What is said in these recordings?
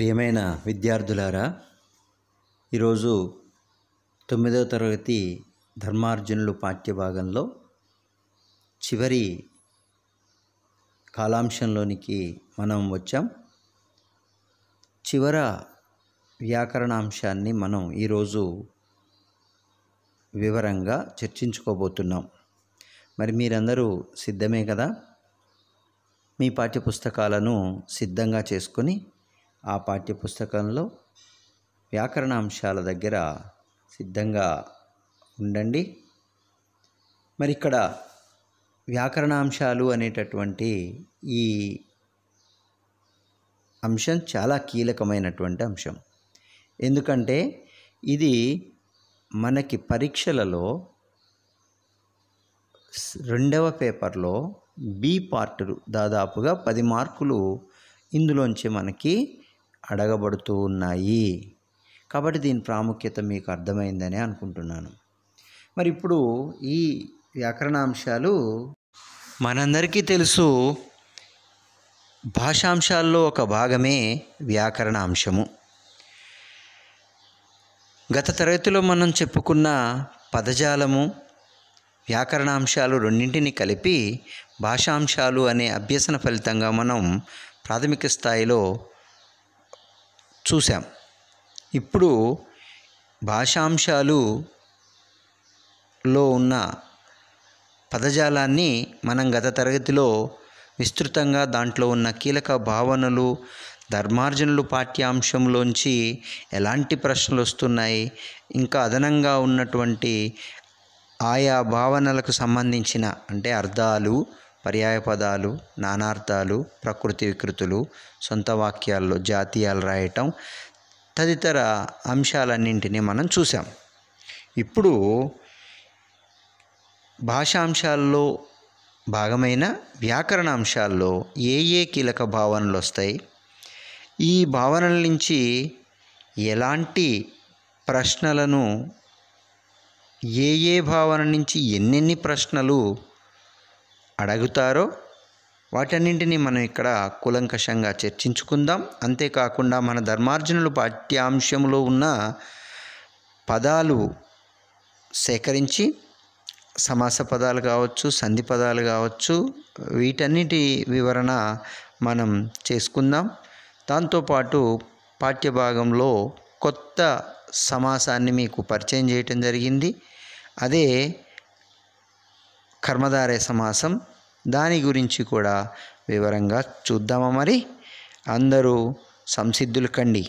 ప్రియమైన విద్యార్థులారా ఈరోజు తొమ్మిదవ తరగతి ధర్మార్జునులు పాఠ్యభాగంలో చివరి కాలాంశంలోనికి మనం వచ్చాం చివర వ్యాకరణాంశాన్ని మనం ఈరోజు వివరంగా చర్చించుకోబోతున్నాం మరి మీరందరూ సిద్ధమే కదా మీ పాఠ్యపుస్తకాలను సిద్ధంగా చేసుకొని ఆ పాఠ్యపుస్తకంలో వ్యాకరణ అంశాల దగ్గర సిద్ధంగా ఉండండి మరి ఇక్కడ వ్యాకరణాంశాలు అనేటటువంటి ఈ అంశం చాలా కీలకమైనటువంటి అంశం ఎందుకంటే ఇది మనకి పరీక్షలలో రెండవ పేపర్లో బి పార్టు దాదాపుగా పది మార్కులు ఇందులోంచి మనకి అడగబడుతూ ఉన్నాయి కాబట్టి దీని ప్రాముఖ్యత మీకు అర్థమైందని అనుకుంటున్నాను మరి ఇప్పుడు ఈ వ్యాకరణాంశాలు మనందరికీ తెలుసు భాషాంశాల్లో ఒక భాగమే వ్యాకరణ అంశము గత తరగతిలో మనం చెప్పుకున్న పదజాలము వ్యాకరణాంశాలు రెండింటిని కలిపి భాషాంశాలు అనే అభ్యసన ఫలితంగా మనం ప్రాథమిక స్థాయిలో చూసాం ఇప్పుడు భాషాంశాలు లో ఉన్న పదజాలాన్ని మనం గత తరగతిలో విస్తృతంగా దాంట్లో ఉన్న కీలక భావనలు ధర్మార్జనులు పాఠ్యాంశంలోంచి ఎలాంటి ప్రశ్నలు వస్తున్నాయి ఇంకా అదనంగా ఉన్నటువంటి ఆయా భావనలకు సంబంధించిన అంటే అర్థాలు పర్యాయపదాలు నానార్థాలు ప్రకృతి వికృతులు సొంత వాక్యాల్లో జాతీయాలు రాయటం తదితర అంశాలన్నింటినీ మనం చూసాం ఇప్పుడు భాషాంశాల్లో భాగమైన వ్యాకరణ అంశాల్లో ఏ ఏ కీలక భావనలు వస్తాయి ఈ భావనల నుంచి ఎలాంటి ప్రశ్నలను ఏ ఏ భావన నుంచి ఎన్నెన్ని ప్రశ్నలు అడుగుతారో వాటన్నింటినీ మనం ఇక్కడ కూలంకషంగా చర్చించుకుందాం అంతేకాకుండా మన ధర్మార్జునులు పాఠ్యాంశంలో ఉన్న పదాలు సేకరించి సమాస పదాలు కావచ్చు సంధి పదాలు కావచ్చు వీటన్నిటి వివరణ మనం చేసుకుందాం దాంతోపాటు పాఠ్యభాగంలో కొత్త సమాసాన్ని మీకు పరిచయం చేయటం జరిగింది అదే కర్మధారే సమాసం దాని గురించి కూడా వివరంగా చూద్దామా మరి అందరూ సంసిద్ధులు కండి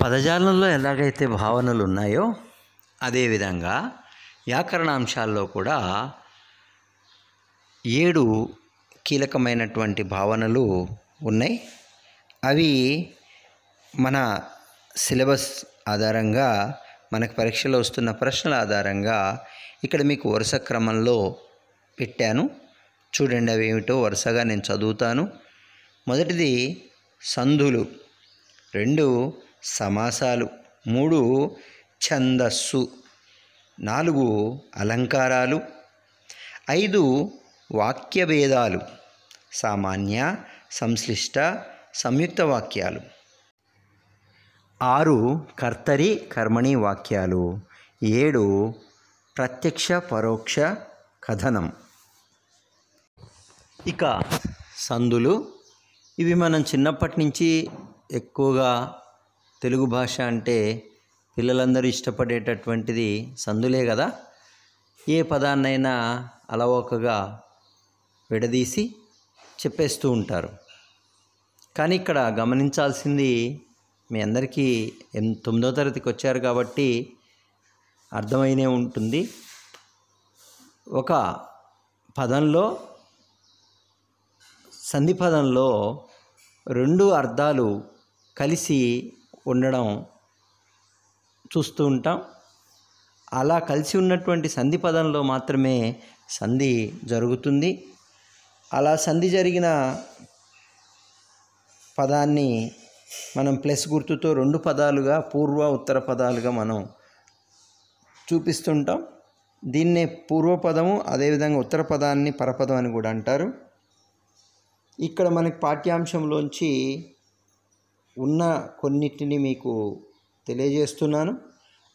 పదజాలంలో ఎలాగైతే భావనలు ఉన్నాయో అదేవిధంగా వ్యాకరణాంశాల్లో కూడా ఏడు కీలకమైనటువంటి భావనలు ఉన్నాయి అవి మన సిలబస్ ఆధారంగా మనకు పరీక్షలో వస్తున్న ప్రశ్నల ఆధారంగా ఇక్కడ మీకు వరుస క్రమంలో పెట్టాను చూడండి అవి ఏమిటో వరుసగా నేను చదువుతాను మొదటిది సంధులు రెండు సమాసాలు మూడు ఛందస్సు నాలుగు అలంకారాలు ఐదు వాక్యభేదాలు సామాన్య సంశ్లిష్ట సంయుక్త వాక్యాలు ఆరు కర్తరి కర్మణి వాక్యాలు ఏడు ప్రత్యక్ష పరోక్ష కథనం ఇక సందులు ఇవి మనం చిన్నప్పటి నుంచి ఎక్కువగా తెలుగు భాష అంటే పిల్లలందరూ ఇష్టపడేటటువంటిది సందులే కదా ఏ పదాన్నైనా అలవోకగా విడదీసి చెప్పేస్తూ ఉంటారు కానీ ఇక్కడ గమనించాల్సింది మీ అందరికీ తొమ్మిదో తరగతికి వచ్చారు కాబట్టి అర్థమైనే ఉంటుంది ఒక పదంలో సంధి పదంలో రెండు అర్థాలు కలిసి ఉండడం చూస్తూ ఉంటాం అలా కలిసి ఉన్నటువంటి సంధి పదంలో మాత్రమే సంధి జరుగుతుంది అలా సంధి జరిగిన పదాన్ని మనం ప్లస్ గుర్తుతో రెండు పదాలుగా పూర్వ ఉత్తర పదాలుగా మనం చూపిస్తుంటాం దీన్నే పూర్వపదము అదేవిధంగా ఉత్తర పదాన్ని పరపదం అని కూడా అంటారు ఇక్కడ మనకి పాఠ్యాంశంలోంచి ఉన్న కొన్నిటిని మీకు తెలియజేస్తున్నాను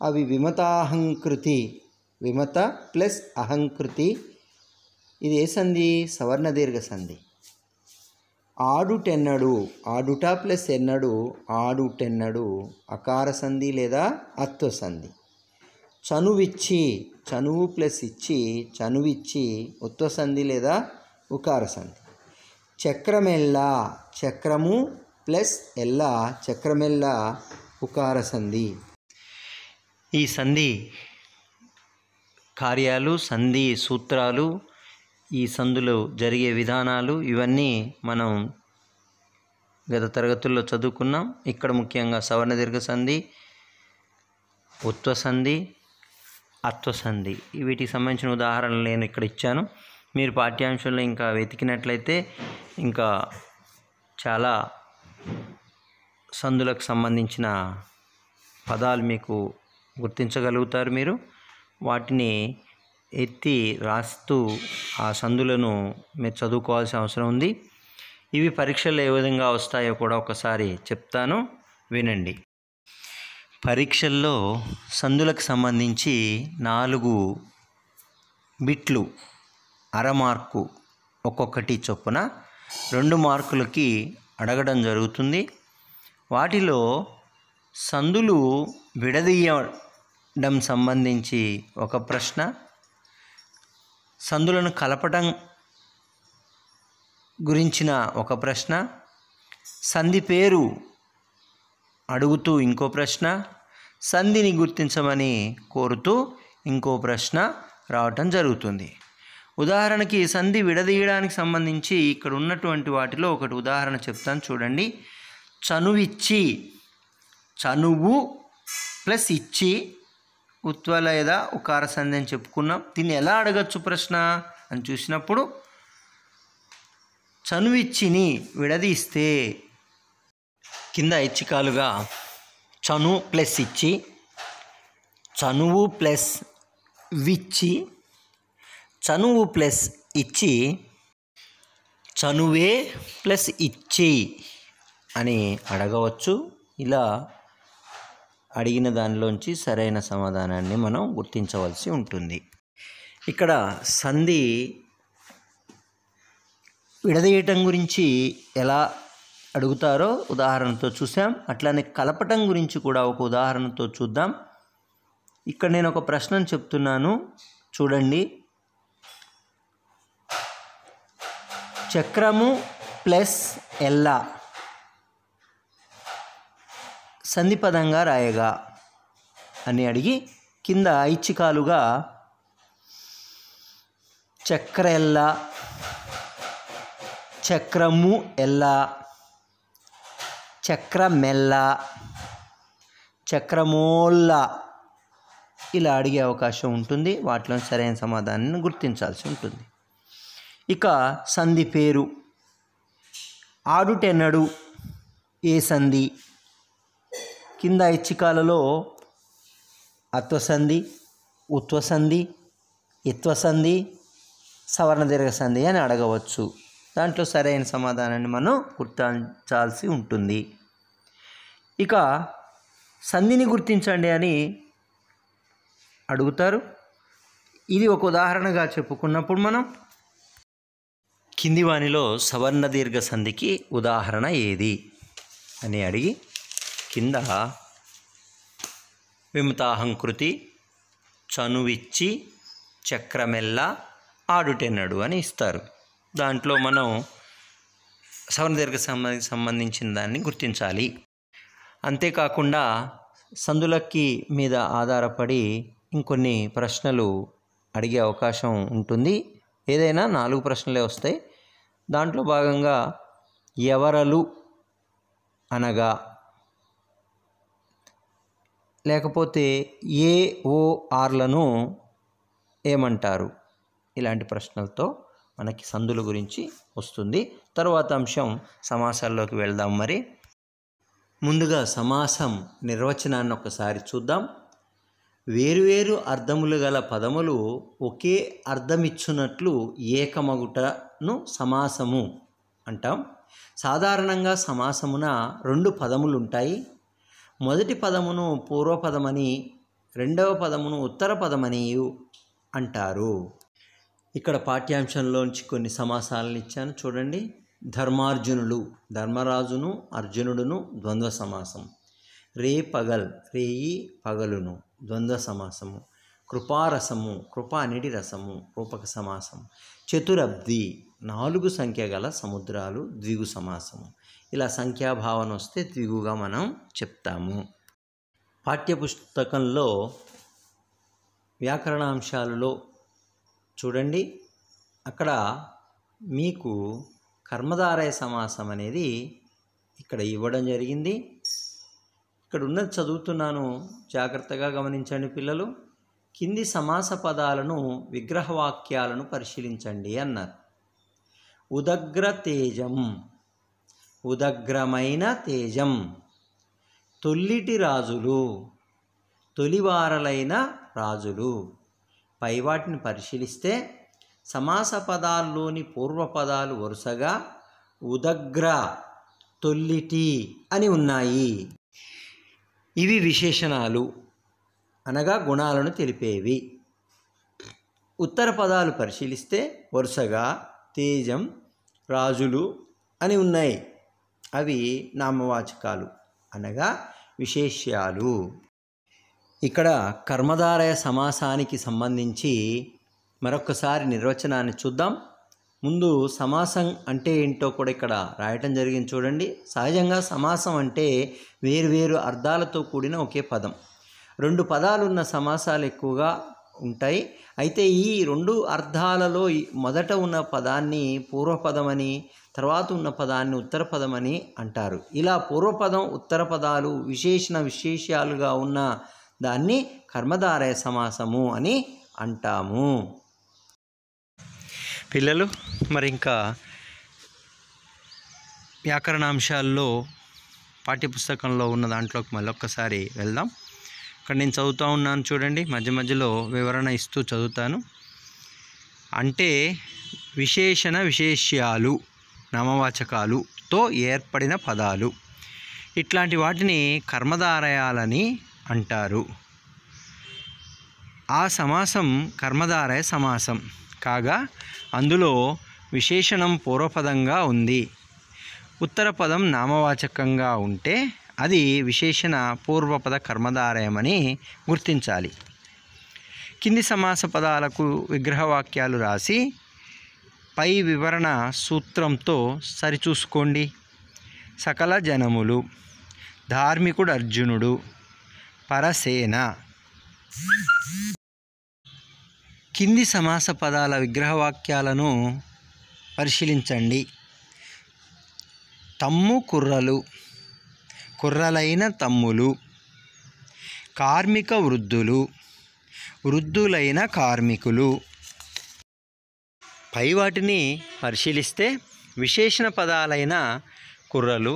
అవి విమతాహంకృతి విమత ప్లస్ అహంకృతి ఇది ఏ సంధి సవర్ణ దీర్ఘ సంధి ఆడుటెన్నడు ఆడుట ప్లస్ ఎన్నడు ఆడుటెన్నడు అకార సంధి లేదా అత్వ సంధి చనువిచ్చి చనువు ప్లస్ ఇచ్చి చనువిచ్చి ఉత్వ సంధి లేదా ఉకార సంధి చక్రమెల్లా చక్రము ప్లస్ ఎల్లా చక్రమెల్లా ఉకార సంధి ఈ సంధి కార్యాలు సంధి సూత్రాలు ఈ సందులు జరిగే విధానాలు ఇవన్నీ మనం గత తరగతుల్లో చదువుకున్నాం ఇక్కడ ముఖ్యంగా సవర్ణ దీర్ఘ సంధి ఉత్వ సంధి అత్వ సంధి వీటికి సంబంధించిన ఉదాహరణలు నేను ఇక్కడ ఇచ్చాను మీరు పాఠ్యాంశంలో ఇంకా వెతికినట్లయితే ఇంకా చాలా సందులకు సంబంధించిన పదాలు మీకు గుర్తించగలుగుతారు మీరు వాటిని ఎత్తి రాస్తూ ఆ సందులను మీరు చదువుకోవాల్సిన అవసరం ఉంది ఇవి పరీక్షలు ఏ విధంగా వస్తాయో కూడా ఒకసారి చెప్తాను వినండి పరీక్షల్లో సందులకు సంబంధించి నాలుగు బిట్లు అరమార్కు ఒక్కొక్కటి చొప్పున రెండు మార్కులకి అడగడం జరుగుతుంది వాటిలో సందులు విడదీయడం సంబంధించి ఒక ప్రశ్న సందులను కలపటం గురించిన ఒక ప్రశ్న సంధి పేరు అడుగుతూ ఇంకో ప్రశ్న సంధిని గుర్తించమని కోరుతూ ఇంకో ప్రశ్న రావటం జరుగుతుంది ఉదాహరణకి సంధి విడదీయడానికి సంబంధించి ఇక్కడ ఉన్నటువంటి వాటిలో ఒకటి ఉదాహరణ చెప్తాను చూడండి చనువిచ్చి చనువు ప్లస్ ఇచ్చి ఉత్వ లేదా ఉకార సంధి అని చెప్పుకున్నాం దీన్ని ఎలా అడగచ్చు ప్రశ్న అని చూసినప్పుడు చనువిచ్చిని విడదీస్తే కింద ఇచ్చికాలుగా చను ప్లస్ ఇచ్చి చనువు ప్లస్ విచ్చి చనువు ప్లస్ ఇచ్చి చనువే ప్లస్ ఇచ్చి అని అడగవచ్చు ఇలా అడిగిన దానిలోంచి సరైన సమాధానాన్ని మనం గుర్తించవలసి ఉంటుంది ఇక్కడ సంధి విడదీయటం గురించి ఎలా అడుగుతారో ఉదాహరణతో చూసాం అట్లానే కలపటం గురించి కూడా ఒక ఉదాహరణతో చూద్దాం ఇక్కడ నేను ఒక ప్రశ్నను చెప్తున్నాను చూడండి చక్రము ప్లస్ ఎల్లా సంధిపదంగా రాయగా అని అడిగి కింద ఐచ్ఛికాలుగా చక్ర ఎల్లా చక్రము ఎల్లా చక్రమెల్ల చక్రమోల్లా ఇలా అడిగే అవకాశం ఉంటుంది వాటిలో సరైన సమాధానాన్ని గుర్తించాల్సి ఉంటుంది ఇక సంధి పేరు ఆడుటెన్నడు ఏ సంధి కింద ఐచ్ఛికాలలో అత్వసంధి ఉత్వసంధి ఇత్వసంధి సవర్ణ దీర్ఘసంధి అని అడగవచ్చు దాంట్లో సరైన సమాధానాన్ని మనం గుర్తించాల్సి ఉంటుంది ఇక సంధిని గుర్తించండి అని అడుగుతారు ఇది ఒక ఉదాహరణగా చెప్పుకున్నప్పుడు మనం కింది వాణిలో సవర్ణ దీర్ఘ సంధికి ఉదాహరణ ఏది అని అడిగి కింద విమతాహంకృతి చనువిచ్చి చక్రమెల్ల ఆడుటెన్నడు అని ఇస్తారు దాంట్లో మనం సవర్ణదీర్ఘ సంబంధి సంబంధించిన దాన్ని గుర్తించాలి అంతేకాకుండా సందులక్కి మీద ఆధారపడి ఇంకొన్ని ప్రశ్నలు అడిగే అవకాశం ఉంటుంది ఏదైనా నాలుగు ప్రశ్నలే వస్తాయి దాంట్లో భాగంగా ఎవరలు అనగా లేకపోతే ఏఓఆర్లను ఏమంటారు ఇలాంటి ప్రశ్నలతో మనకి సందుల గురించి వస్తుంది తరువాత అంశం సమాసాల్లోకి వెళ్దాం మరి ముందుగా సమాసం నిర్వచనాన్ని ఒకసారి చూద్దాం వేరువేరు అర్థములు గల పదములు ఒకే అర్థమిచ్చునట్లు ఏకమగుటను సమాసము అంటాం సాధారణంగా సమాసమున రెండు పదములు ఉంటాయి మొదటి పదమును పూర్వపదమని రెండవ పదమును ఉత్తర పదమని అంటారు ఇక్కడ పాఠ్యాంశంలోంచి కొన్ని సమాసాలను ఇచ్చాను చూడండి ధర్మార్జునుడు ధర్మరాజును అర్జునుడును ద్వంద్వ సమాసం రే పగల్ రేయి పగలును ద్వంద్వ సమాసము కృపారసము కృప రసము రూపక సమాసం చతురబ్ది నాలుగు సంఖ్య గల సముద్రాలు ద్విగు సమాసము ఇలా సంఖ్యాభావన వస్తే దిగుగా మనం చెప్తాము పాఠ్యపుస్తకంలో వ్యాకరణాంశాలలో చూడండి అక్కడ మీకు కర్మధారయ సమాసం అనేది ఇక్కడ ఇవ్వడం జరిగింది ఇక్కడ ఉన్నది చదువుతున్నాను జాగ్రత్తగా గమనించండి పిల్లలు కింది సమాస పదాలను విగ్రహవాక్యాలను పరిశీలించండి అన్నారు ఉదగ్ర తేజం ఉదగ్రమైన తేజం తొల్లిటి రాజులు తొలివారలైన రాజులు పైవాటిని పరిశీలిస్తే సమాస పదాల్లోని పూర్వపదాలు వరుసగా ఉదగ్ర తొల్లిటి అని ఉన్నాయి ఇవి విశేషణాలు అనగా గుణాలను తెలిపేవి ఉత్తర పదాలు పరిశీలిస్తే వరుసగా తేజం రాజులు అని ఉన్నాయి అవి నామవాచకాలు అనగా విశేష్యాలు ఇక్కడ కర్మధారయ సమాసానికి సంబంధించి మరొకసారి నిర్వచనాన్ని చూద్దాం ముందు సమాసం అంటే ఏంటో కూడా ఇక్కడ రాయటం జరిగింది చూడండి సహజంగా సమాసం అంటే వేరువేరు అర్థాలతో కూడిన ఒకే పదం రెండు పదాలున్న సమాసాలు ఎక్కువగా ఉంటాయి అయితే ఈ రెండు అర్థాలలో మొదట ఉన్న పదాన్ని పూర్వపదమని తర్వాత ఉన్న పదాన్ని ఉత్తర పదమని అంటారు ఇలా పూర్వపదం ఉత్తర పదాలు విశేషణ విశేషాలుగా ఉన్న దాన్ని కర్మధారయ సమాసము అని అంటాము పిల్లలు మరి ఇంకా వ్యాకరణాంశాల్లో పాఠ్యపుస్తకంలో ఉన్న దాంట్లోకి మళ్ళొక్కసారి వెళ్దాం ఇక్కడ నేను చదువుతూ ఉన్నాను చూడండి మధ్య మధ్యలో వివరణ ఇస్తూ చదువుతాను అంటే విశేషణ విశేష్యాలు నామవాచకాలుతో ఏర్పడిన పదాలు ఇట్లాంటి వాటిని కర్మధారయాలని అంటారు ఆ సమాసం కర్మధారయ సమాసం కాగా అందులో విశేషణం పూర్వపదంగా ఉంది ఉత్తర పదం నామవాచకంగా ఉంటే అది విశేషణ పూర్వపద కర్మధారయమని గుర్తించాలి కింది సమాస పదాలకు విగ్రహవాక్యాలు రాసి పై వివరణ సూత్రంతో సరిచూసుకోండి సకల జనములు ధార్మికుడు అర్జునుడు పరసేన కింది సమాస పదాల విగ్రహవాక్యాలను పరిశీలించండి తమ్ము కుర్రలు కుర్రలైన తమ్ములు కార్మిక వృద్ధులు వృద్ధులైన కార్మికులు పై వాటిని పరిశీలిస్తే విశేషణ పదాలైన కుర్రలు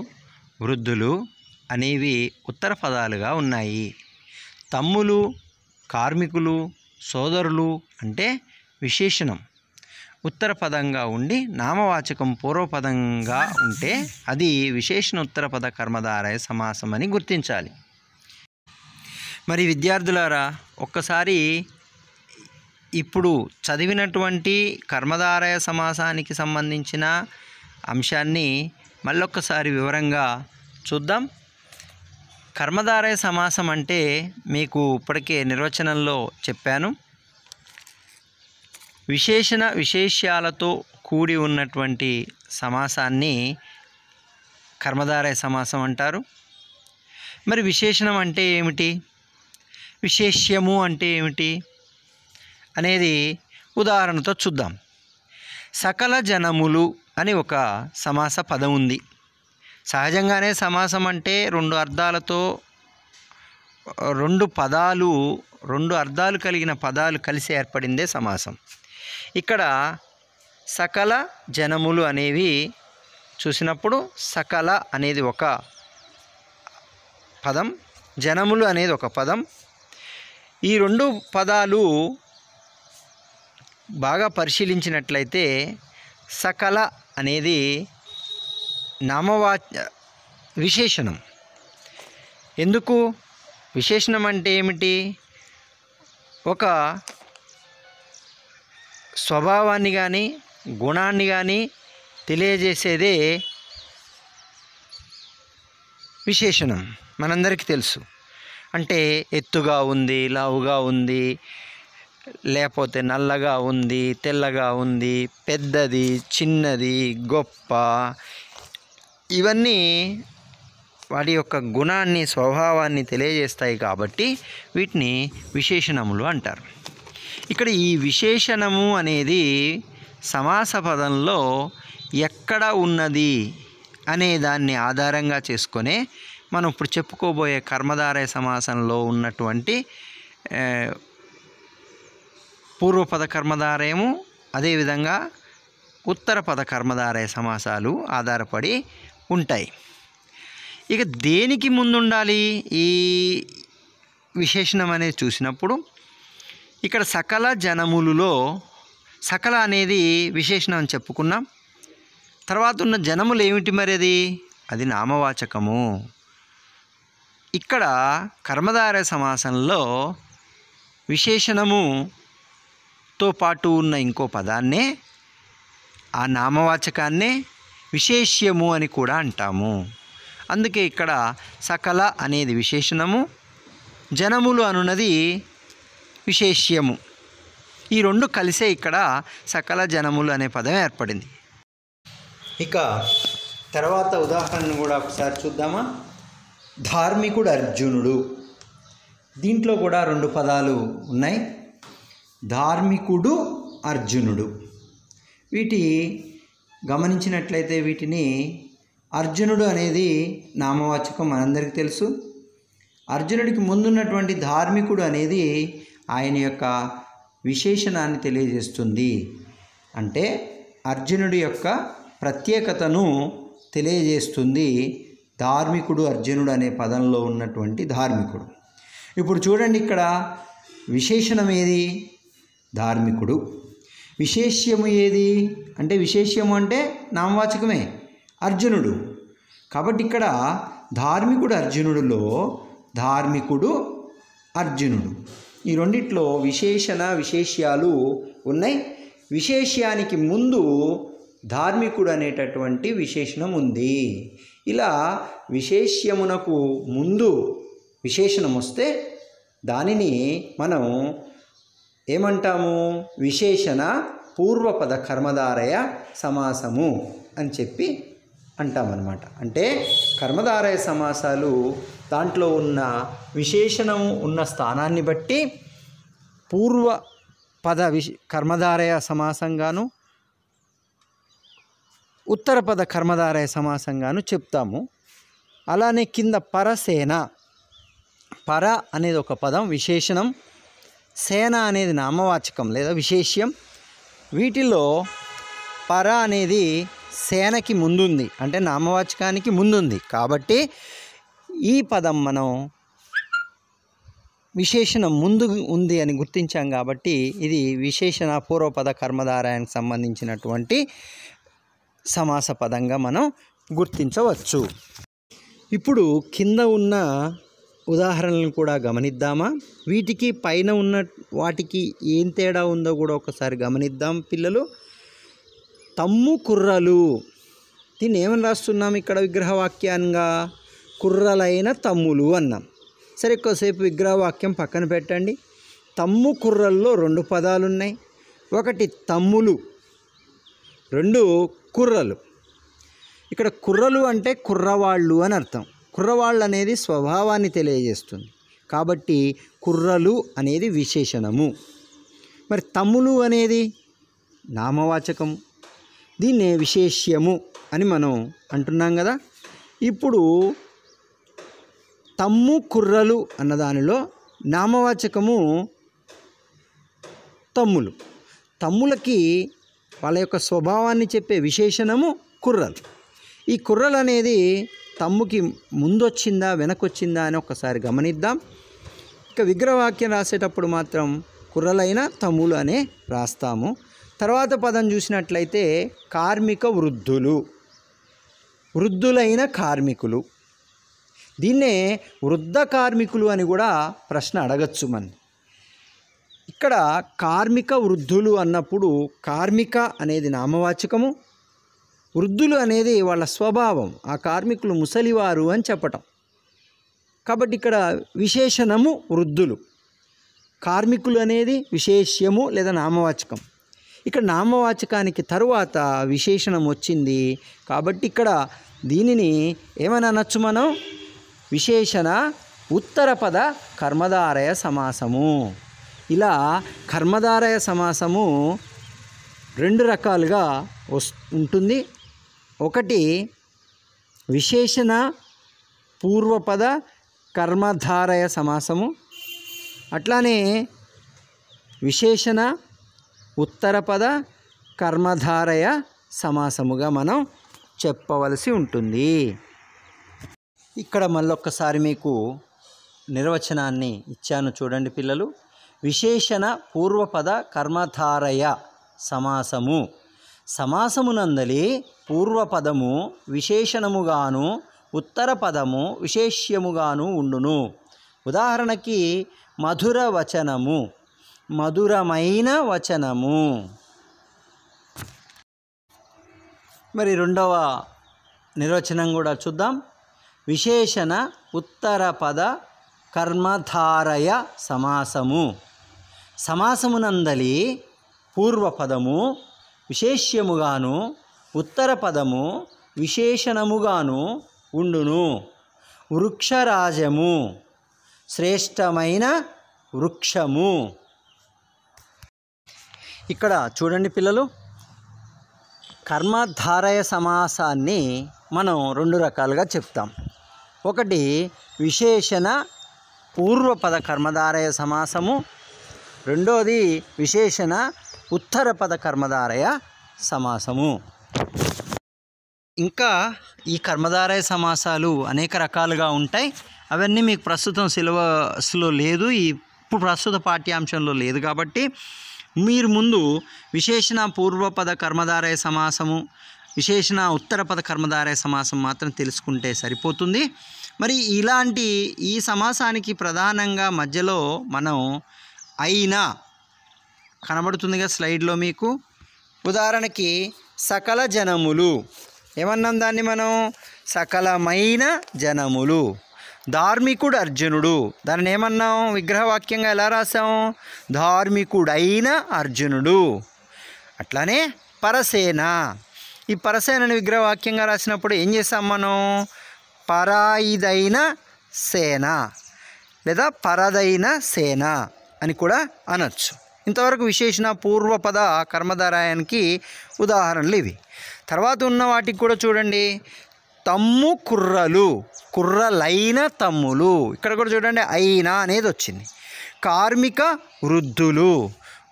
వృద్ధులు అనేవి ఉత్తర పదాలుగా ఉన్నాయి తమ్ములు కార్మికులు సోదరులు అంటే విశేషణం ఉత్తరపదంగా ఉండి నామవాచకం పూర్వపదంగా ఉంటే అది విశేషణ ఉత్తర పద కర్మధారయ సమాసం అని గుర్తించాలి మరి విద్యార్థులారా ఒక్కసారి ఇప్పుడు చదివినటువంటి కర్మధారయ సమాసానికి సంబంధించిన అంశాన్ని మళ్ళొక్కసారి వివరంగా చూద్దాం కర్మధారయ సమాసం అంటే మీకు ఇప్పటికే నిర్వచనంలో చెప్పాను విశేషణ విశేష్యాలతో కూడి ఉన్నటువంటి సమాసాన్ని కర్మధారయ సమాసం అంటారు మరి విశేషణం అంటే ఏమిటి విశేష్యము అంటే ఏమిటి అనేది ఉదాహరణతో చూద్దాం సకల జనములు అని ఒక సమాస పదం ఉంది సహజంగానే సమాసం అంటే రెండు అర్థాలతో రెండు పదాలు రెండు అర్థాలు కలిగిన పదాలు కలిసి ఏర్పడిందే సమాసం ఇక్కడ సకల జనములు అనేవి చూసినప్పుడు సకల అనేది ఒక పదం జనములు అనేది ఒక పదం ఈ రెండు పదాలు బాగా పరిశీలించినట్లయితే సకల అనేది నామవా విశేషణం ఎందుకు విశేషణం అంటే ఏమిటి ఒక స్వభావాన్ని కానీ గుణాన్ని కానీ తెలియజేసేదే విశేషణం మనందరికీ తెలుసు అంటే ఎత్తుగా ఉంది లావుగా ఉంది లేకపోతే నల్లగా ఉంది తెల్లగా ఉంది పెద్దది చిన్నది గొప్ప ఇవన్నీ వాటి యొక్క గుణాన్ని స్వభావాన్ని తెలియజేస్తాయి కాబట్టి వీటిని విశేషణములు అంటారు ఇక్కడ ఈ విశేషణము అనేది సమాస పదంలో ఎక్కడ ఉన్నది అనే దాన్ని ఆధారంగా చేసుకొని మనం ఇప్పుడు చెప్పుకోబోయే కర్మధారయ సమాసంలో ఉన్నటువంటి పూర్వపద కర్మధారయము అదేవిధంగా ఉత్తర పద కర్మధారయ సమాసాలు ఆధారపడి ఉంటాయి ఇక దేనికి ముందుండాలి ఈ విశేషణం అనేది చూసినప్పుడు ఇక్కడ సకల జనములులో సకల అనేది విశేషణం అని చెప్పుకున్నాం తర్వాత ఉన్న జనములు ఏమిటి మరి అది అది నామవాచకము ఇక్కడ కర్మధార సమాసంలో విశేషణముతో పాటు ఉన్న ఇంకో పదాన్నే ఆ నామవాచకాన్నే విశేష్యము అని కూడా అంటాము అందుకే ఇక్కడ సకల అనేది విశేషణము జనములు అనున్నది విశేష్యము ఈ రెండు కలిసే ఇక్కడ సకల జనములు అనే పదం ఏర్పడింది ఇక తర్వాత ఉదాహరణను కూడా ఒకసారి చూద్దామా ధార్మికుడు అర్జునుడు దీంట్లో కూడా రెండు పదాలు ఉన్నాయి ధార్మికుడు అర్జునుడు వీటి గమనించినట్లయితే వీటిని అర్జునుడు అనేది నామవాచకం మనందరికీ తెలుసు అర్జునుడికి ముందున్నటువంటి ధార్మికుడు అనేది ఆయన యొక్క విశేషణాన్ని తెలియజేస్తుంది అంటే అర్జునుడి యొక్క ప్రత్యేకతను తెలియజేస్తుంది ధార్మికుడు అర్జునుడు అనే పదంలో ఉన్నటువంటి ధార్మికుడు ఇప్పుడు చూడండి ఇక్కడ విశేషణం ఏది ధార్మికుడు విశేష్యము ఏది అంటే విశేష్యము అంటే నామవాచకమే అర్జునుడు కాబట్టి ఇక్కడ ధార్మికుడు అర్జునుడులో ధార్మికుడు అర్జునుడు ఈ రెండిట్లో విశేషణ విశేష్యాలు ఉన్నాయి విశేష్యానికి ముందు ధార్మికుడు అనేటటువంటి విశేషణం ఉంది ఇలా విశేష్యమునకు ముందు విశేషణం వస్తే దానిని మనం ఏమంటాము విశేషణ పూర్వపద కర్మధారయ సమాసము అని చెప్పి అంటామన్నమాట అంటే కర్మధారయ సమాసాలు దాంట్లో ఉన్న విశేషణం ఉన్న స్థానాన్ని బట్టి పూర్వ పద విశ కర్మధారయ సమాసంగాను ఉత్తర పద కర్మధారయ సమాసంగాను చెప్తాము అలానే కింద పరసేన పర అనేది ఒక పదం విశేషణం సేన అనేది నామవాచకం లేదా విశేష్యం వీటిలో పర అనేది సేనకి ముందుంది అంటే నామవాచకానికి ముందుంది కాబట్టి ఈ పదం మనం విశేషణం ముందు ఉంది అని గుర్తించాం కాబట్టి ఇది విశేషణ పూర్వపద కర్మధారానికి సంబంధించినటువంటి సమాస పదంగా మనం గుర్తించవచ్చు ఇప్పుడు కింద ఉన్న ఉదాహరణలను కూడా గమనిద్దామా వీటికి పైన ఉన్న వాటికి ఏం తేడా ఉందో కూడా ఒకసారి గమనిద్దాం పిల్లలు తమ్ము కుర్రలు దీన్ని ఏమని రాస్తున్నాం ఇక్కడ విగ్రహవాక్యంగా కుర్రలైన తమ్ములు అన్నాం సరే ఎక్కువసేపు విగ్రహవాక్యం పక్కన పెట్టండి తమ్ము కుర్రల్లో రెండు పదాలు ఉన్నాయి ఒకటి తమ్ములు రెండు కుర్రలు ఇక్కడ కుర్రలు అంటే కుర్రవాళ్ళు అని అర్థం కుర్రవాళ్ళు అనేది స్వభావాన్ని తెలియజేస్తుంది కాబట్టి కుర్రలు అనేది విశేషణము మరి తమ్ములు అనేది నామవాచకము దీన్నే విశేష్యము అని మనం అంటున్నాం కదా ఇప్పుడు తమ్ము కుర్రలు అన్నదానిలో నామవాచకము తమ్ములు తమ్ములకి వాళ్ళ యొక్క స్వభావాన్ని చెప్పే విశేషణము కుర్రలు ఈ కుర్రలు అనేది తమ్ముకి ముందొచ్చిందా వెనకొచ్చిందా అని ఒకసారి గమనిద్దాం ఇక విగ్రహవాక్యం రాసేటప్పుడు మాత్రం కుర్రలైన తమ్ములు అనే రాస్తాము తర్వాత పదం చూసినట్లయితే కార్మిక వృద్ధులు వృద్ధులైన కార్మికులు దీన్నే వృద్ధ కార్మికులు అని కూడా ప్రశ్న అడగచ్చు మన ఇక్కడ కార్మిక వృద్ధులు అన్నప్పుడు కార్మిక అనేది నామవాచకము వృద్ధులు అనేది వాళ్ళ స్వభావం ఆ కార్మికులు ముసలివారు అని చెప్పటం కాబట్టి ఇక్కడ విశేషణము వృద్ధులు కార్మికులు అనేది విశేష్యము లేదా నామవాచకం ఇక్కడ నామవాచకానికి తరువాత విశేషణం వచ్చింది కాబట్టి ఇక్కడ దీనిని ఏమని అనొచ్చు మనం విశేషణ ఉత్తరపద కర్మధారయ సమాసము ఇలా కర్మధారయ సమాసము రెండు రకాలుగా వస్ ఉంటుంది ఒకటి విశేషణ పూర్వపద కర్మధారయ సమాసము అట్లానే విశేషణ ఉత్తరపద కర్మధారయ సమాసముగా మనం చెప్పవలసి ఉంటుంది ఇక్కడ మళ్ళొక్కసారి మీకు నిర్వచనాన్ని ఇచ్చాను చూడండి పిల్లలు విశేషణ పూర్వపద కర్మధారయ సమాసము సమాసమునందలి పూర్వపదము విశేషణముగాను ఉత్తర పదము విశేష్యముగాను ఉండును ఉదాహరణకి మధుర వచనము మధురమైన వచనము మరి రెండవ నిర్వచనం కూడా చూద్దాం విశేషణ ఉత్తర పద కర్మధారయ సమాసము సమాసమునందలి పూర్వపదము విశేష్యముగాను ఉత్తర పదము విశేషణముగాను ఉండును వృక్షరాజము శ్రేష్టమైన వృక్షము ఇక్కడ చూడండి పిల్లలు కర్మధారయ సమాసాన్ని మనం రెండు రకాలుగా చెప్తాం ఒకటి విశేషణ పూర్వపద కర్మధారయ సమాసము రెండోది విశేషణ ఉత్తర పద కర్మధారయ సమాసము ఇంకా ఈ కర్మధారయ సమాసాలు అనేక రకాలుగా ఉంటాయి అవన్నీ మీకు ప్రస్తుతం సిలబస్లో లేదు ఈ ఇప్పుడు ప్రస్తుత పాఠ్యాంశంలో లేదు కాబట్టి మీరు ముందు విశేషణ పూర్వపద కర్మధారయ సమాసము విశేషణ ఉత్తర పద కర్మధారయ సమాసం మాత్రం తెలుసుకుంటే సరిపోతుంది మరి ఇలాంటి ఈ సమాసానికి ప్రధానంగా మధ్యలో మనం అయినా కనబడుతుందిగా స్లైడ్లో మీకు ఉదాహరణకి సకల జనములు ఏమన్నాం దాన్ని మనం సకలమైన జనములు ధార్మికుడు అర్జునుడు దానిని ఏమన్నాం విగ్రహవాక్యంగా ఎలా రాసాం ధార్మికుడైన అర్జునుడు అట్లానే పరసేన ఈ పరసేనని విగ్రహవాక్యంగా రాసినప్పుడు ఏం చేస్తాం మనం పరాయిదైన సేన లేదా పరదైన సేన అని కూడా అనొచ్చు ఇంతవరకు విశేషణ పూర్వపద కర్మధారాయానికి ఉదాహరణలు ఇవి తర్వాత ఉన్న వాటికి కూడా చూడండి తమ్ము కుర్రలు కుర్రలైన తమ్ములు ఇక్కడ కూడా చూడండి అయినా అనేది వచ్చింది కార్మిక వృద్ధులు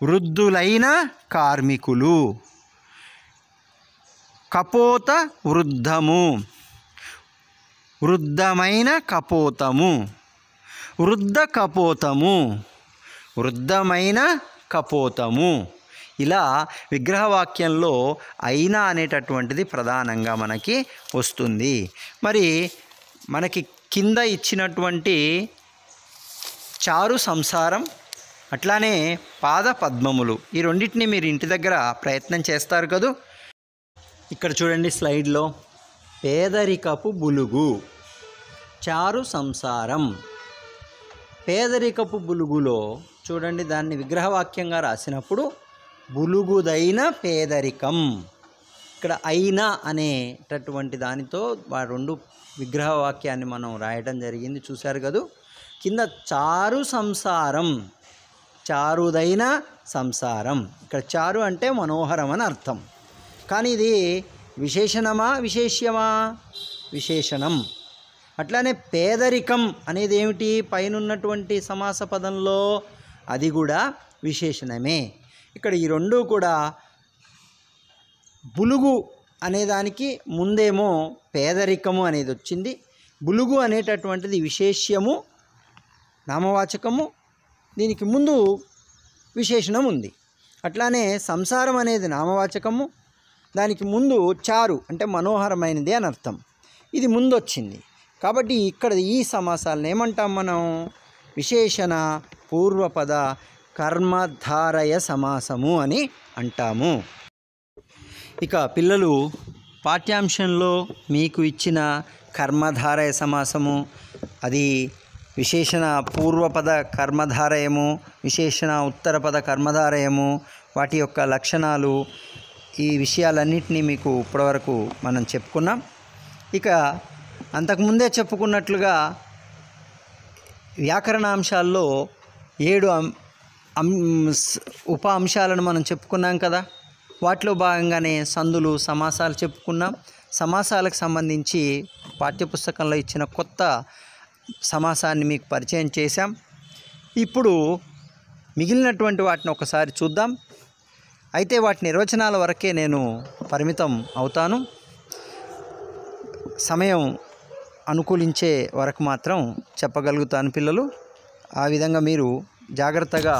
వృద్ధులైన కార్మికులు కపోత వృద్ధము వృద్ధమైన కపోతము వృద్ధ కపోతము వృద్ధమైన కపోతము ఇలా విగ్రహవాక్యంలో అయినా అనేటటువంటిది ప్రధానంగా మనకి వస్తుంది మరి మనకి కింద ఇచ్చినటువంటి చారు సంసారం అట్లానే పాద పద్మములు ఈ రెండింటిని మీరు ఇంటి దగ్గర ప్రయత్నం చేస్తారు కదా ఇక్కడ చూడండి స్లైడ్లో పేదరికపు బులుగు చారు సంసారం పేదరికపు బులుగులో చూడండి దాన్ని విగ్రహవాక్యంగా రాసినప్పుడు బులుగుదైన పేదరికం ఇక్కడ అయినా అనేటటువంటి దానితో ఆ రెండు విగ్రహవాక్యాన్ని మనం రాయటం జరిగింది చూశారు కదూ కింద చారు సంసారం చారుదైన సంసారం ఇక్కడ చారు అంటే మనోహరం అని అర్థం కానీ ఇది విశేషణమా విశేష్యమా విశేషణం అట్లానే పేదరికం అనేది ఏమిటి పైనన్నటువంటి సమాస పదంలో అది కూడా విశేషణమే ఇక్కడ ఈ రెండు కూడా బులుగు అనేదానికి ముందేమో పేదరికము అనేది వచ్చింది బులుగు అనేటటువంటిది విశేష్యము నామవాచకము దీనికి ముందు విశేషణం ఉంది అట్లానే సంసారం అనేది నామవాచకము దానికి ముందు చారు అంటే మనోహరమైనది అని అర్థం ఇది ముందొచ్చింది కాబట్టి ఇక్కడ ఈ సమాసాలను ఏమంటాం మనం విశేషణ పూర్వపద కర్మధారయ సమాసము అని అంటాము ఇక పిల్లలు పాఠ్యాంశంలో మీకు ఇచ్చిన కర్మధారయ సమాసము అది విశేషణ పూర్వపద కర్మధారయము విశేషణ ఉత్తరపద కర్మధారయము వాటి యొక్క లక్షణాలు ఈ విషయాలన్నింటినీ మీకు ఇప్పటివరకు మనం చెప్పుకున్నాం ఇక అంతకుముందే చెప్పుకున్నట్లుగా వ్యాకరణ అంశాల్లో ఏడు ఉప అంశాలను మనం చెప్పుకున్నాం కదా వాటిలో భాగంగానే సందులు సమాసాలు చెప్పుకున్నాం సమాసాలకు సంబంధించి పాఠ్యపుస్తకంలో ఇచ్చిన కొత్త సమాసాన్ని మీకు పరిచయం చేశాం ఇప్పుడు మిగిలినటువంటి వాటిని ఒకసారి చూద్దాం అయితే వాటి నిర్వచనాల వరకే నేను పరిమితం అవుతాను సమయం అనుకూలించే వరకు మాత్రం చెప్పగలుగుతాను పిల్లలు ఆ విధంగా మీరు జాగ్రత్తగా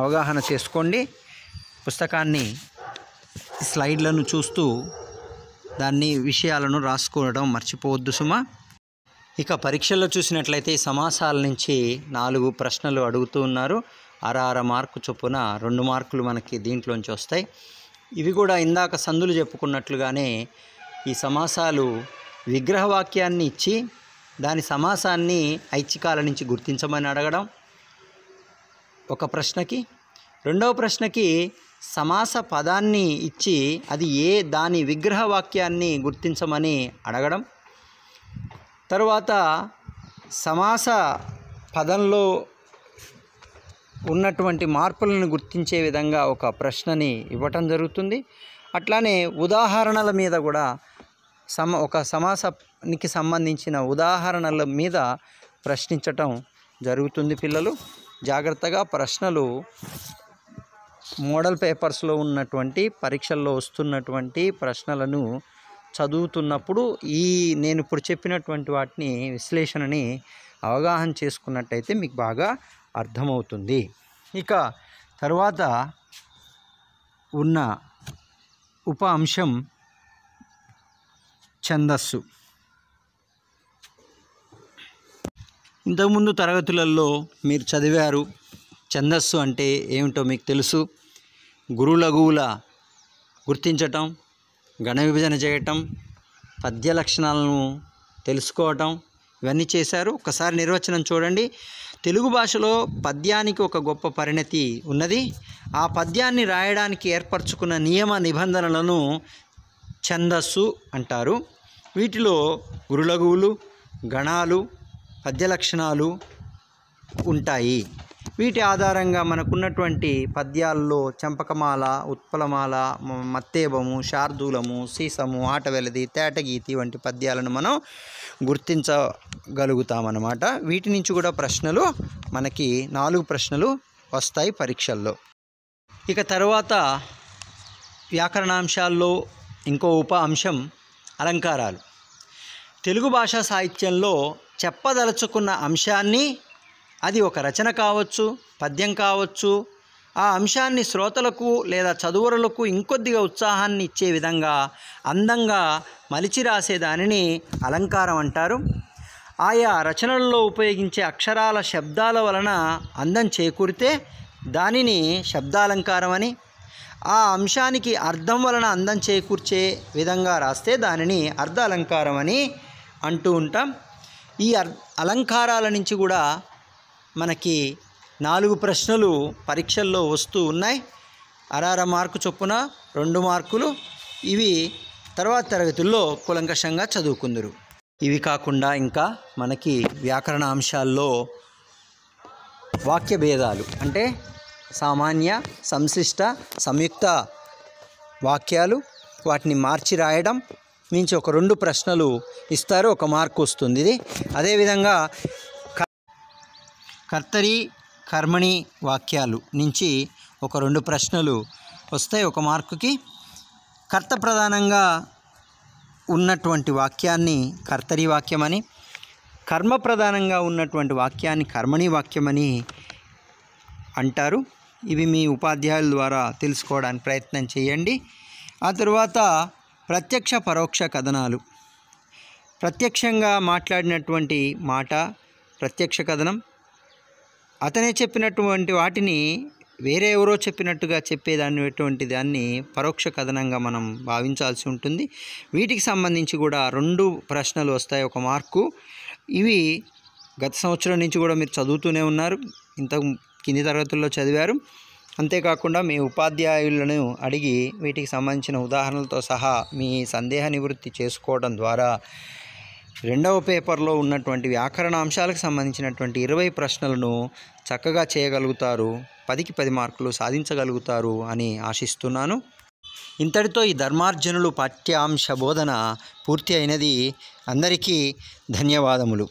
అవగాహన చేసుకోండి పుస్తకాన్ని స్లైడ్లను చూస్తూ దాన్ని విషయాలను రాసుకోవడం మర్చిపోవద్దు సుమా ఇక పరీక్షల్లో చూసినట్లయితే సమాసాల నుంచి నాలుగు ప్రశ్నలు అడుగుతూ ఉన్నారు అర అర మార్కు చొప్పున రెండు మార్కులు మనకి దీంట్లోంచి వస్తాయి ఇవి కూడా ఇందాక సందులు చెప్పుకున్నట్లుగానే ఈ సమాసాలు విగ్రహవాక్యాన్ని ఇచ్చి దాని సమాసాన్ని ఐచ్ఛికాల నుంచి గుర్తించమని అడగడం ఒక ప్రశ్నకి రెండవ ప్రశ్నకి సమాస పదాన్ని ఇచ్చి అది ఏ దాని విగ్రహ వాక్యాన్ని గుర్తించమని అడగడం తరువాత సమాస పదంలో ఉన్నటువంటి మార్పులను గుర్తించే విధంగా ఒక ప్రశ్నని ఇవ్వటం జరుగుతుంది అట్లానే ఉదాహరణల మీద కూడా సమ ఒక సమాసానికి సంబంధించిన ఉదాహరణల మీద ప్రశ్నించటం జరుగుతుంది పిల్లలు జాగ్రత్తగా ప్రశ్నలు మోడల్ పేపర్స్లో ఉన్నటువంటి పరీక్షల్లో వస్తున్నటువంటి ప్రశ్నలను చదువుతున్నప్పుడు ఈ నేను ఇప్పుడు చెప్పినటువంటి వాటిని విశ్లేషణని అవగాహన చేసుకున్నట్టయితే మీకు బాగా అర్థమవుతుంది ఇక తర్వాత ఉన్న ఉప అంశం ఛందస్సు ఇంతకుముందు తరగతులలో మీరు చదివారు ఛందస్సు అంటే ఏమిటో మీకు తెలుసు లఘువుల గుర్తించటం గణ విభజన చేయటం పద్య లక్షణాలను తెలుసుకోవటం ఇవన్నీ చేశారు ఒకసారి నిర్వచనం చూడండి తెలుగు భాషలో పద్యానికి ఒక గొప్ప పరిణతి ఉన్నది ఆ పద్యాన్ని రాయడానికి ఏర్పరచుకున్న నియమ నిబంధనలను ఛందస్సు అంటారు వీటిలో గురులఘువులు గణాలు పద్యలక్షణాలు ఉంటాయి వీటి ఆధారంగా మనకున్నటువంటి పద్యాల్లో చంపకమాల ఉత్పలమాల మత్తేబము శార్దూలము సీసము ఆటవెలది తేటగీతి వంటి పద్యాలను మనం గుర్తించగలుగుతామన్నమాట వీటి నుంచి కూడా ప్రశ్నలు మనకి నాలుగు ప్రశ్నలు వస్తాయి పరీక్షల్లో ఇక తర్వాత వ్యాకరణాంశాల్లో ఇంకో ఉప అంశం అలంకారాలు తెలుగు భాషా సాహిత్యంలో చెప్పదలుచుకున్న అంశాన్ని అది ఒక రచన కావచ్చు పద్యం కావచ్చు ఆ అంశాన్ని శ్రోతలకు లేదా చదువురులకు ఇంకొద్దిగా ఉత్సాహాన్ని ఇచ్చే విధంగా అందంగా మలిచి రాసేదానిని అలంకారం అంటారు ఆయా రచనల్లో ఉపయోగించే అక్షరాల శబ్దాల వలన అందం చేకూరితే దానిని శబ్దాలంకారం అని ఆ అంశానికి అర్థం వలన అందం చేకూర్చే విధంగా రాస్తే దానిని అర్థాలంకారం అని అంటూ ఉంటాం ఈ అలంకారాల నుంచి కూడా మనకి నాలుగు ప్రశ్నలు పరీక్షల్లో వస్తూ ఉన్నాయి అరార మార్కు చొప్పున రెండు మార్కులు ఇవి తర్వాత తరగతుల్లో కులంకషంగా చదువుకుందరు ఇవి కాకుండా ఇంకా మనకి వ్యాకరణ అంశాల్లో వాక్య భేదాలు అంటే సామాన్య సంశిష్ట సంయుక్త వాక్యాలు వాటిని మార్చి రాయడం మించి ఒక రెండు ప్రశ్నలు ఇస్తారు ఒక మార్కు వస్తుంది ఇది అదేవిధంగా కర్తరి కర్మణి వాక్యాలు నుంచి ఒక రెండు ప్రశ్నలు వస్తాయి ఒక మార్కుకి కర్త ప్రధానంగా ఉన్నటువంటి వాక్యాన్ని కర్తరి వాక్యమని కర్మ ప్రధానంగా ఉన్నటువంటి వాక్యాన్ని కర్మణి వాక్యమని అంటారు ఇవి మీ ఉపాధ్యాయుల ద్వారా తెలుసుకోవడానికి ప్రయత్నం చేయండి ఆ తర్వాత ప్రత్యక్ష పరోక్ష కథనాలు ప్రత్యక్షంగా మాట్లాడినటువంటి మాట ప్రత్యక్ష కథనం అతనే చెప్పినటువంటి వాటిని వేరే ఎవరో చెప్పినట్టుగా చెప్పేదాన్ని దాన్ని పరోక్ష కథనంగా మనం భావించాల్సి ఉంటుంది వీటికి సంబంధించి కూడా రెండు ప్రశ్నలు వస్తాయి ఒక మార్కు ఇవి గత సంవత్సరం నుంచి కూడా మీరు చదువుతూనే ఉన్నారు ఇంత కింది తరగతుల్లో చదివారు అంతేకాకుండా మీ ఉపాధ్యాయులను అడిగి వీటికి సంబంధించిన ఉదాహరణలతో సహా మీ సందేహ నివృత్తి చేసుకోవడం ద్వారా రెండవ పేపర్లో ఉన్నటువంటి వ్యాకరణ అంశాలకు సంబంధించినటువంటి ఇరవై ప్రశ్నలను చక్కగా చేయగలుగుతారు పదికి పది మార్కులు సాధించగలుగుతారు అని ఆశిస్తున్నాను ఇంతటితో ఈ ధర్మార్జనులు పాఠ్యాంశ బోధన పూర్తి అయినది అందరికీ ధన్యవాదములు